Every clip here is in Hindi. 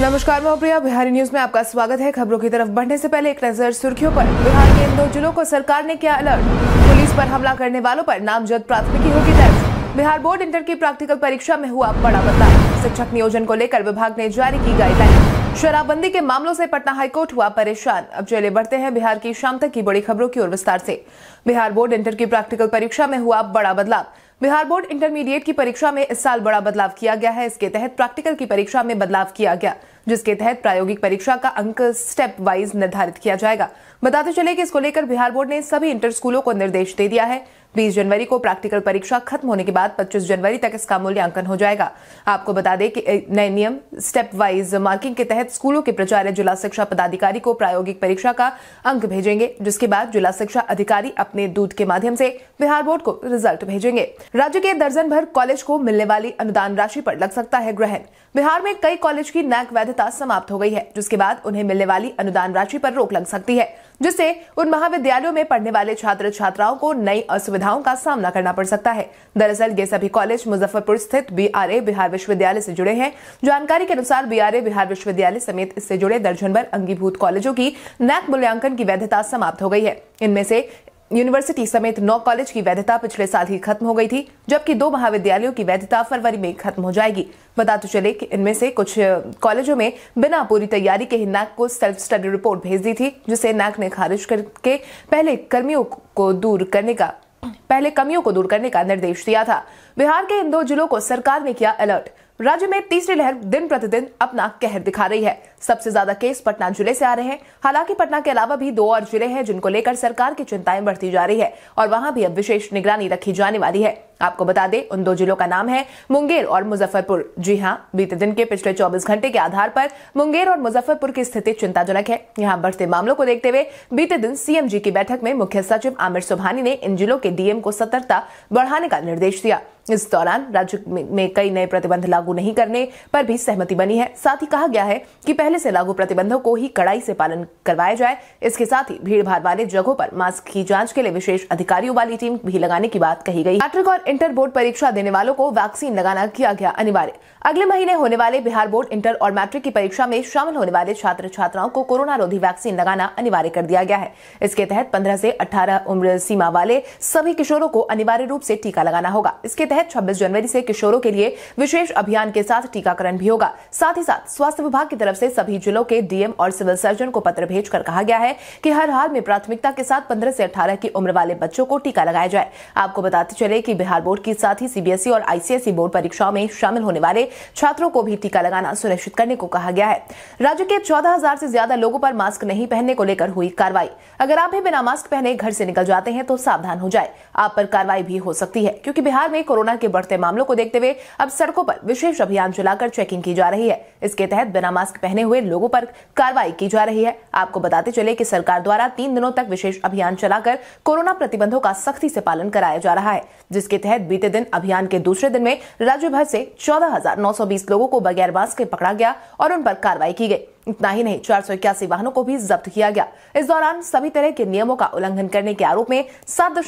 नमस्कार मैं प्रिया बिहारी न्यूज में आपका स्वागत है खबरों की तरफ बढ़ने से पहले एक नजर सुर्खियों पर बिहार के इन दो जिलों को सरकार ने किया अलर्ट पुलिस पर हमला करने वालों पर नामजद प्राथमिकी होगी दर्ज बिहार बोर्ड इंटर की प्रैक्टिकल परीक्षा में हुआ बड़ा बदलाव शिक्षक नियोजन को लेकर विभाग ने जारी की गाइडलाइन शराबबंदी के मामलों से पटना हाईकोर्ट हुआ परेशान अब चले बढ़ते हैं बिहार की शाम तक की बड़ी खबरों की ओर विस्तार से बिहार बोर्ड इंटर की प्रैक्टिकल परीक्षा में हुआ बड़ा बदलाव बिहार बोर्ड इंटरमीडिएट की परीक्षा में इस साल बड़ा बदलाव किया गया है इसके तहत प्रैक्टिकल की परीक्षा में बदलाव किया गया जिसके तहत प्रायोगिक परीक्षा का अंक स्टेप वाइज निर्धारित किया जाएगा बताते चले कि इसको लेकर बिहार बोर्ड ने सभी इंटर स्कूलों को निर्देश दे दिया है बीस जनवरी को प्रैक्टिकल परीक्षा खत्म होने के बाद पच्चीस जनवरी तक इसका मूल्यांकन हो जाएगा आपको बता दें कि नए नियम स्टेप वाइज मार्किंग के तहत स्कूलों के प्राचार्य जिला शिक्षा पदाधिकारी को प्रायोगिक परीक्षा का अंक भेजेंगे जिसके बाद जिला शिक्षा अधिकारी अपने दूत के माध्यम से बिहार बोर्ड को रिजल्ट भेजेंगे राज्य के दर्जन भर कॉलेज को मिलने वाली अनुदान राशि पर लग सकता है ग्रहण बिहार में कई कॉलेज की नैक वैधता समाप्त हो गई है जिसके बाद उन्हें मिलने वाली अनुदान राशि पर रोक लग सकती है जिससे उन महाविद्यालयों में पढ़ने वाले छात्र छात्राओं को नई असुविधाओं का सामना करना पड़ सकता है दरअसल ये सभी कॉलेज मुजफ्फरपुर स्थित बीआरए बिहार विश्वविद्यालय से जुड़े हैं जानकारी के अनुसार बीआरए बिहार विश्वविद्यालय समेत इससे जुड़े दर्जन भर अंगीभूत कॉलेजों की नैक मूल्यांकन की वैधता समाप्त हो गई है इनमें से यूनिवर्सिटी समेत नौ कॉलेज की वैधता पिछले साल ही खत्म हो गई थी जबकि दो महाविद्यालयों की वैधता फरवरी में खत्म हो जाएगी बताते तो चले कि इनमें से कुछ कॉलेजों में बिना पूरी तैयारी के ही नैक को सेल्फ स्टडी रिपोर्ट भेज दी थी जिसे नैक ने खारिज करके पहले कर्मियों को दूर करने का पहले कमियों को दूर करने का निर्देश दिया था बिहार के इन दो जिलों को सरकार ने किया अलर्ट राज्य में तीसरी लहर दिन प्रतिदिन अपना कहर दिखा रही है सबसे ज्यादा केस पटना जिले से आ रहे हैं हालांकि पटना के अलावा भी दो और जिले हैं जिनको लेकर सरकार की चिंताएं बढ़ती जा रही है और वहां भी अब विशेष निगरानी रखी जाने वाली है आपको बता दें उन दो जिलों का नाम है मुंगेर और मुजफ्फरपुर जी हां बीते दिन के पिछले 24 घंटे के आधार पर मुंगेर और मुजफ्फरपुर की स्थिति चिंताजनक है यहां बढ़ते मामलों को देखते हुए बीते दिन सीएम जी की बैठक में मुख्य सचिव आमिर सुबहानी ने इन जिलों के डीएम को सतर्कता बढ़ाने का निर्देश दिया इस दौरान राज्य में कई नए प्रतिबंध लागू नहीं करने पर भी सहमति बनी है साथ ही कहा गया है कि पहले से लागू प्रतिबंधों को ही कड़ाई से पालन करवाया जाए इसके साथ ही भीड़ भाड़ वाले जगहों पर मास्क की जांच के लिए विशेष अधिकारियों वाली टीम भी लगाने की बात कही गई मैट्रिक और इंटर बोर्ड परीक्षा देने वालों को वैक्सीन लगाना किया गया अनिवार्य अगले महीने होने वाले बिहार बोर्ड इंटर और मैट्रिक की परीक्षा में शामिल होने वाले छात्र छात्राओं को कोरोना रोधी वैक्सीन लगाना अनिवार्य कर दिया गया है इसके तहत पंद्रह से अठारह उम्र सीमा वाले सभी किशोरों को अनिवार्य रूप से टीका लगाना होगा इसके तहत छब्बीस जनवरी से किशोरों के लिए विशेष अभियान के साथ टीकाकरण भी होगा साथ ही साथ स्वास्थ्य विभाग की तरफ से सभी जिलों के डीएम और सिविल सर्जन को पत्र भेजकर कहा गया है कि हर हाल में प्राथमिकता के साथ पंद्रह से अठारह की उम्र वाले बच्चों को टीका लगाया जाए आपको बताते चले कि बिहार बिहार बोर्ड के साथ ही सीबीएसई e और आईसीएसई e बोर्ड परीक्षाओं में शामिल होने वाले छात्रों को भी टीका लगाना सुनिश्चित करने को कहा गया है राज्य के चौदह से ज्यादा लोगों पर मास्क नहीं पहनने को लेकर हुई कार्रवाई अगर आप भी बिना मास्क पहने घर से निकल जाते हैं तो सावधान हो जाए आप पर कार्रवाई भी हो सकती है क्योंकि बिहार में कोरोना के बढ़ते मामलों को देखते हुए अब सड़कों पर विशेष अभियान चलाकर चेकिंग की जा रही है इसके तहत बिना मास्क पहने हुए लोगों पर कार्रवाई की जा रही है आपको बताते चले कि सरकार द्वारा तीन दिनों तक विशेष अभियान चलाकर कोरोना प्रतिबंधों का सख्ती से पालन कराया जा रहा है जिसके तहत बीते दिन अभियान के दूसरे दिन में राज्य भर से 14,920 लोगों को बगैर मास्क के पकड़ा गया और उन पर कार्रवाई की गई इतना ही नहीं चार वाहनों को भी जब्त किया गया इस दौरान सभी तरह के नियमों का उल्लंघन करने के आरोप में सात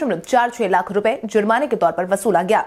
लाख रूपए जुर्माने के तौर पर वसूला गया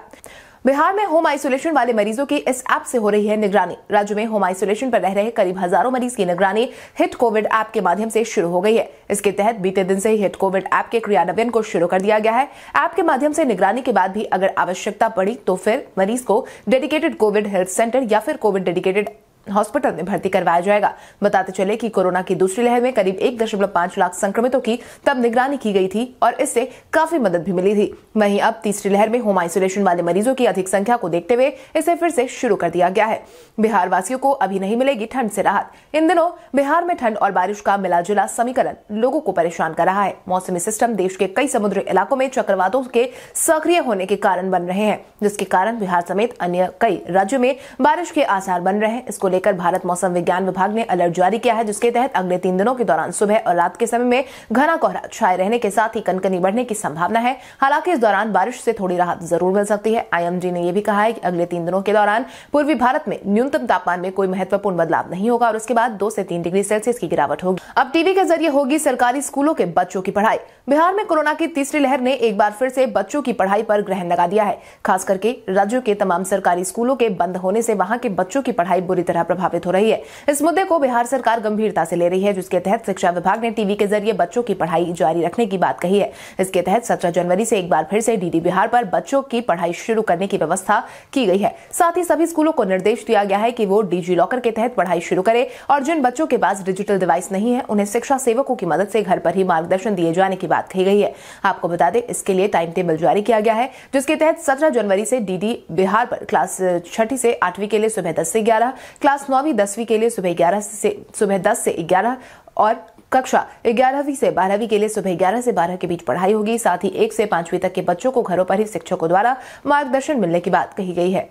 बिहार में होम आइसोलेशन वाले मरीजों की इस ऐप से हो रही है निगरानी राज्य में होम आइसोलेशन पर रह रहे करीब हजारों मरीज की निगरानी हिट कोविड ऐप के माध्यम से शुरू हो गई है इसके तहत बीते दिन से ही हिट कोविड ऐप के क्रियान्वयन को शुरू कर दिया गया है ऐप के माध्यम से निगरानी के बाद भी अगर आवश्यकता पड़ी तो फिर मरीज को डेडिकेटेड कोविड हेल्थ सेंटर या फिर कोविड डेडिकेटेड हॉस्पिटल में भर्ती करवाया जाएगा बताते चले कि कोरोना की दूसरी लहर में करीब एक दशमलव पांच लाख संक्रमितों की तब निगरानी की गई थी और इससे काफी मदद भी मिली थी वहीं अब तीसरी लहर में होम आइसोलेशन वाले मरीजों की अधिक संख्या को देखते हुए इसे फिर से शुरू कर दिया गया है बिहार वासियों को अभी नहीं मिलेगी ठंड से राहत इन दिनों बिहार में ठंड और बारिश का मिला समीकरण लोगों को परेशान कर रहा है मौसमी सिस्टम देश के कई समुद्री इलाकों में चक्रवातों के सक्रिय होने के कारण बन रहे हैं जिसके कारण बिहार समेत अन्य कई राज्यों में बारिश के आसार बन रहे हैं इसको लेकर भारत मौसम विज्ञान विभाग ने अलर्ट जारी किया है जिसके तहत अगले तीन दिनों के दौरान सुबह और रात के समय में घना कोहरा छाए रहने के साथ ही कनकनी बढ़ने की संभावना है हालांकि इस दौरान बारिश से थोड़ी राहत जरूर मिल सकती है आईएमडी ने यह भी कहा है कि अगले तीन दिनों के दौरान पूर्वी भारत में न्यूनतम तापमान में कोई महत्वपूर्ण बदलाव नहीं होगा और उसके बाद दो से तीन डिग्री सेल्सियस की गिरावट होगी अब टीवी के जरिए होगी सरकारी स्कूलों के बच्चों की पढ़ाई बिहार में कोरोना की तीसरी लहर ने एक बार फिर से बच्चों की पढ़ाई पर ग्रहण लगा दिया है खास करके राज्यों के तमाम सरकारी स्कूलों के बंद होने से वहाँ के बच्चों की पढ़ाई बुरी तरह योजना प्रभावित हो रही है इस मुद्दे को बिहार सरकार गंभीरता से ले रही है जिसके तहत शिक्षा विभाग ने टीवी के जरिए बच्चों की पढ़ाई जारी रखने की बात कही है इसके तहत सत्रह जनवरी से एक बार फिर से डीडी बिहार पर बच्चों की पढ़ाई शुरू करने की व्यवस्था की गई है साथ ही सभी स्कूलों को निर्देश दिया गया है कि वो डिजी लॉकर के तहत पढ़ाई शुरू करे और जिन बच्चों के पास डिजिटल डिवाइस नहीं है उन्हें शिक्षा सेवकों की मदद से घर पर ही मार्गदर्शन दिए जाने की बात कही गई है आपको बता दें इसके लिए टाइम टेबल जारी किया गया है जिसके तहत सत्रह जनवरी से डीडी बिहार पर क्लास छठी से आठवीं के लिए सुबह दस से ग्यारह क्लास नौवीं दसवीं के लिए सुबह ग्यारह से सुबह दस से ग्यारह और कक्षा ग्यारहवीं से बारहवीं के लिए सुबह ग्यारह से बारह के बीच पढ़ाई होगी साथ ही एक से पांचवीं तक के बच्चों को घरों पर ही शिक्षकों द्वारा मार्गदर्शन मिलने की बात कही गई है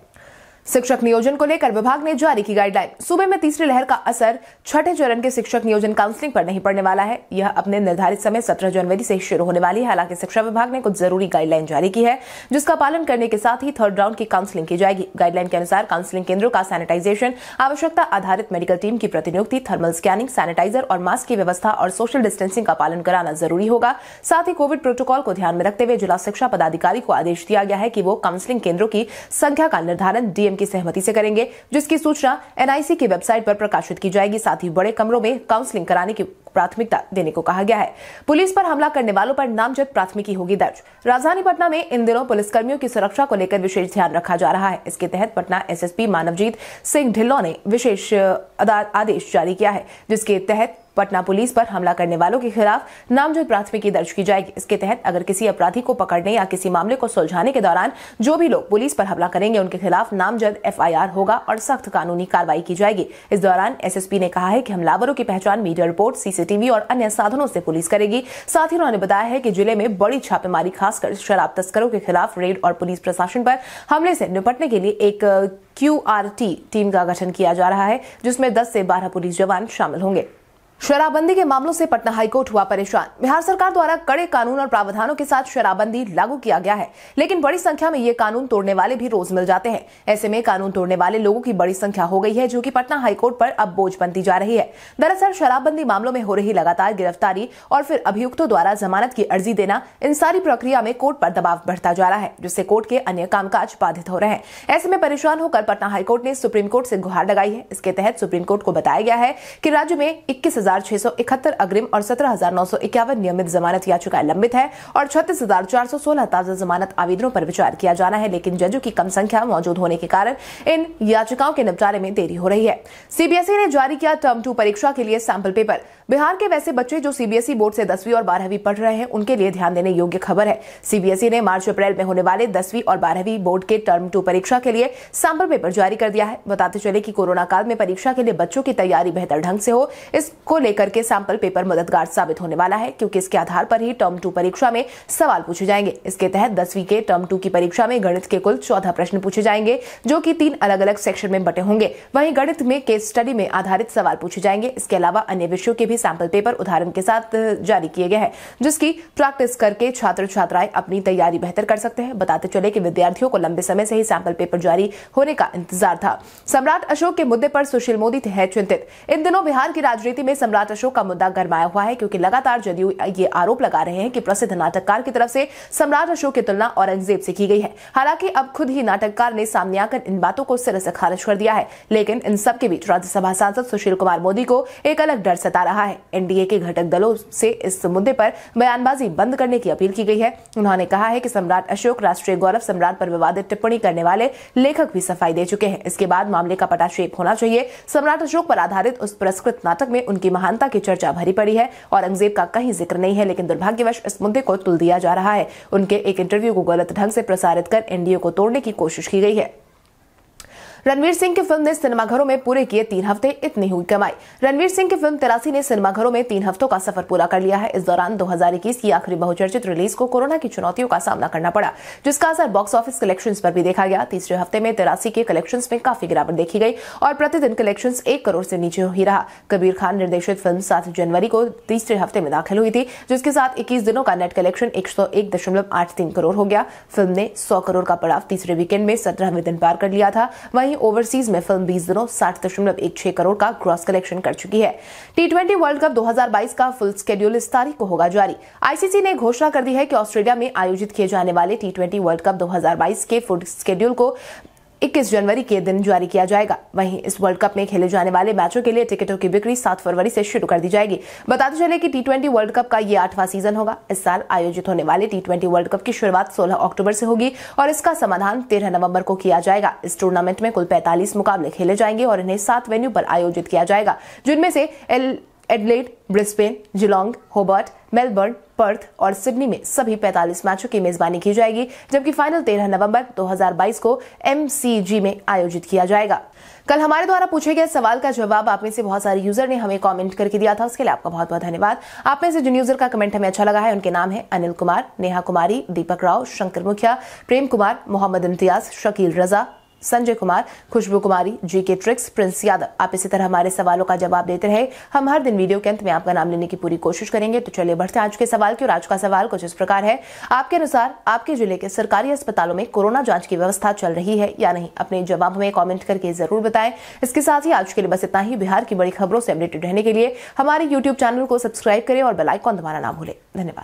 शिक्षक नियोजन को लेकर विभाग ने जारी की गाइडलाइन सूबे में तीसरी लहर का असर छठे चरण के शिक्षक नियोजन काउंसलिंग पर नहीं पड़ने वाला है यह अपने निर्धारित समय 17 जनवरी से शुरू होने वाली है हालांकि शिक्षा विभाग ने कुछ जरूरी गाइडलाइन जारी की है जिसका पालन करने के साथ ही थर्ड राउंड की काउंसलिंग की जाएगी गाइडलाइन के अनुसार काउंसलिंग केंद्रों का सैनिटाइजेशन आवश्यकता आधारित मेडिकल टीम की प्रतिनियुक्ति थर्मल स्कैनिंग सैनिटाइजर और मास्क की व्यवस्था और सोशल डिस्टेंसिंग का पालन कराना जरूरी होगा साथ ही कोविड प्रोटोकॉल को ध्यान में रखते हुए जिला शिक्षा पदाधिकारी को आदेश दिया गया है कि वो काउंसलिंग केंद्रों की संख्या का निर्धारण डीएम की सहमति से करेंगे जिसकी सूचना एनआईसी की वेबसाइट पर प्रकाशित की जाएगी साथ ही बड़े कमरों में काउंसलिंग कराने की प्राथमिकता देने को कहा गया है पुलिस पर हमला करने वालों पर नामजद प्राथमिकी होगी दर्ज राजधानी पटना में इन दिनों पुलिसकर्मियों की सुरक्षा को लेकर विशेष ध्यान रखा जा रहा है इसके तहत पटना एसएसपी मानवजीत सिंह ढिल्लो ने विशेष आदेश जारी किया है जिसके तहत पटना पुलिस पर हमला करने वालों के खिलाफ नामजद प्राथमिकी दर्ज की जाएगी इसके तहत अगर किसी अपराधी को पकड़ने या किसी मामले को सुलझाने के दौरान जो भी लोग पुलिस पर हमला करेंगे उनके खिलाफ नामजद एफआईआर होगा और सख्त कानूनी कार्रवाई की जाएगी इस दौरान एसएसपी ने कहा है कि हमलावरों की पहचान मीडिया रिपोर्ट सीसीटीवी और अन्य साधनों से पुलिस करेगी साथ ही उन्होंने बताया है कि जिले में बड़ी छापेमारी खासकर शराब तस्करों के खिलाफ रेड और पुलिस प्रशासन पर हमले से निपटने के लिए एक क्यूआरटी टीम का गठन किया जा रहा है जिसमें 10 से 12 पुलिस जवान शामिल होंगे शराबबंदी के मामलों से पटना हाईकोर्ट हुआ परेशान बिहार सरकार द्वारा कड़े कानून और प्रावधानों के साथ शराबबंदी लागू किया गया है लेकिन बड़ी संख्या में ये कानून तोड़ने वाले भी रोज मिल जाते हैं ऐसे में कानून तोड़ने वाले लोगों की बड़ी संख्या हो गई है जो कि पटना हाईकोर्ट पर अब बोझ बनती जा रही है दरअसल शराबबंदी मामलों में हो रही लगातार गिरफ्तारी और फिर अभियुक्तों द्वारा जमानत की अर्जी देना इन सारी प्रक्रिया में कोर्ट पर दबाव बढ़ता जा रहा है जिससे कोर्ट के अन्य कामकाज बाधित हो रहे हैं ऐसे में परेशान होकर पटना हाईकोर्ट ने सुप्रीम कोर्ट से गुहार लगाई है इसके तहत सुप्रीम कोर्ट को बताया गया है की राज्य में इक्कीस 12671 अग्रिम और 17951 नियमित जमानत याचिकाएं लंबित है और छत्तीस हजार चार सौ सोलह ताजा जमानत आवेदनों पर विचार किया जाना है लेकिन जजों की कम संख्या मौजूद होने के कारण इन याचिकाओं के निपटारे में देरी हो रही है सीबीएसई ने जारी किया टर्म टू परीक्षा के लिए सैंपल पेपर बिहार के वैसे बच्चे जो सीबीएसई बोर्ड से दसवीं और बारहवीं पढ़ रहे हैं उनके लिए ध्यान देने योग्य खबर है सीबीएसई ने मार्च अप्रैल में होने वाले दसवीं और बारहवीं बोर्ड के टर्म टू परीक्षा के लिए सैंपल पेपर जारी कर दिया है बताते चले कि कोरोना काल में परीक्षा के लिए बच्चों की तैयारी बेहतर ढंग से हो इसको लेकर के सैंपल पेपर मददगार साबित होने वाला है क्योंकि इसके आधार पर ही टर्म टू परीक्षा में सवाल पूछे जाएंगे इसके तहत दसवीं के टर्म टू की परीक्षा में गणित के कुल चौदह प्रश्न पूछे जाएंगे जो की तीन अलग अलग सेक्शन में बटे होंगे वहीं गणित में केस स्टडी में आधारित सवाल पूछे जाएंगे इसके अलावा अन्य विषयों के भी सैंपल पेपर उदाहरण के साथ जारी किए गए हैं जिसकी प्रैक्टिस करके छात्र छात्राएं अपनी तैयारी बेहतर कर सकते हैं बताते चले कि विद्यार्थियों को लंबे समय से ही सैंपल पेपर जारी होने का इंतजार था सम्राट अशोक के मुद्दे पर सुशील मोदी थे चिंतित इन दिनों बिहार की राजनीति में सम्राट अशोक का मुद्दा गरमाया हुआ है क्योंकि लगातार जदयू ये आरोप लगा रहे हैं कि प्रसिद्ध नाटककार की तरफ से सम्राट अशोक की तुलना औरंगजेब से की गई है हालांकि अब खुद ही नाटककार ने सामने आकर इन बातों को सिरे से खारिज कर दिया है लेकिन इन सबके बीच राज्यसभा सांसद सुशील कुमार मोदी को एक अलग डर सता रहा है एनडीए के घटक दलों से इस मुद्दे पर बयानबाजी बंद करने की अपील की गई है उन्होंने कहा है कि सम्राट अशोक राष्ट्रीय गौरव सम्राट पर विवादित टिप्पणी करने वाले लेखक भी सफाई दे चुके हैं इसके बाद मामले का पटाक्षेप होना चाहिए सम्राट अशोक पर आधारित उस पुरस्कृत नाटक में उनकी की महानता की चर्चा भरी पड़ी है औरंगजेब का कहीं जिक्र नहीं है लेकिन दुर्भाग्यवश इस मुद्दे को तुल दिया जा रहा है उनके एक इंटरव्यू को गलत ढंग से प्रसारित कर एनडीए को तोड़ने की कोशिश की गई है रणवीर सिंह की फिल्म ने सिनेमाघरों में पूरे किए तीन हफ्ते इतनी हुई कमाई रणवीर सिंह की फिल्म तिरासी ने सिनेमाघरों में तीन हफ्तों का सफर पूरा कर लिया है इस दौरान 2021 की आखिरी बहुचर्चित रिलीज को कोरोना की चुनौतियों का सामना करना पड़ा जिसका असर बॉक्स ऑफिस कलेक्शन पर भी देखा गया तीसरे हफ्ते में तिरासी के कलेक्शन में काफी गिरावट देखी गई और प्रतिदिन कलेक्शन एक करोड़ से नीचे ही रहा कबीर खान निर्देशित फिल्म सात जनवरी को तीसरे हफ्ते में दाखिल हुई थी जिसके साथ इक्कीस दिनों का नेट कलेक्शन एक करोड़ हो गया फिल्म ने सौ करोड़ का पड़ाव तीसरे वीकेंड में सत्रहवें दिन पार कर लिया था वहीं वहीं ओवरसीज में फिल्म बीस दिनों साठ दशमलव एक छह करोड़ का ग्रॉस कलेक्शन कर चुकी है टी ट्वेंटी वर्ल्ड कप 2022 का फुल स्केड्यूल इस तारीख को होगा जारी आईसीसी ने घोषणा कर दी है कि ऑस्ट्रेलिया में आयोजित किए जाने वाले टी वर्ल्ड कप 2022 के फुल स्केड्यूल को 21 जनवरी के दिन जारी किया जाएगा वहीं इस वर्ल्ड कप में खेले जाने वाले मैचों के लिए टिकटों की बिक्री 7 फरवरी से शुरू कर दी जाएगी बताते चले कि टी वर्ल्ड कप का ये आठवां सीजन होगा इस साल आयोजित होने वाले टी वर्ल्ड कप की शुरुआत सोलह अक्टूबर से होगी और इसका समाधान तेरह नवम्बर को किया जाएगा इस टूर्नामेंट में कुल पैंतालीस मुकाबले खेले जाएंगे और इन्हें सात वेन्यू पर आयोजित किया जाएगा जिनमें से Adelaide Brisbane Geelong Hobart Melbourne Perth और सिडनी में सभी 45 मैचों की मेजबानी की जाएगी जबकि फाइनल 13 नवंबर 2022 को एमसीजी में आयोजित किया जाएगा कल हमारे द्वारा पूछे गए सवाल का जवाब आप में से बहुत सारे यूजर ने हमें कमेंट करके दिया था उसके लिए आपका बहुत बहुत धन्यवाद आप में से जिन यूजर का कमेंट हमें अच्छा लगा है उनके नाम है अनिल कुमार नेहा कुमारी दीपक राव शंकर मुखिया प्रेम कुमार मोहम्मद इम्तियाज शकील रजा संजय कुमार खुशबू कुमारी जी के ट्रिक्स प्रिंस यादव आप इसी तरह हमारे सवालों का जवाब देते रहे हम हर दिन वीडियो के अंत में आपका नाम लेने की पूरी कोशिश करेंगे तो चलिए बढ़ते आज के सवाल की और आज का सवाल कुछ इस प्रकार है आपके अनुसार आपके जिले के सरकारी अस्पतालों में कोरोना जांच की व्यवस्था चल रही है या नहीं अपने जवाब में कॉमेंट करके जरूर बताएं इसके साथ ही आज के लिए बस इतना ही बिहार की बड़ी खबरों से अपडेटेड रहने के लिए हमारे यूट्यूब चैनल को सब्सक्राइब करें और बेलाइकॉन दबाना ना भूलें धन्यवाद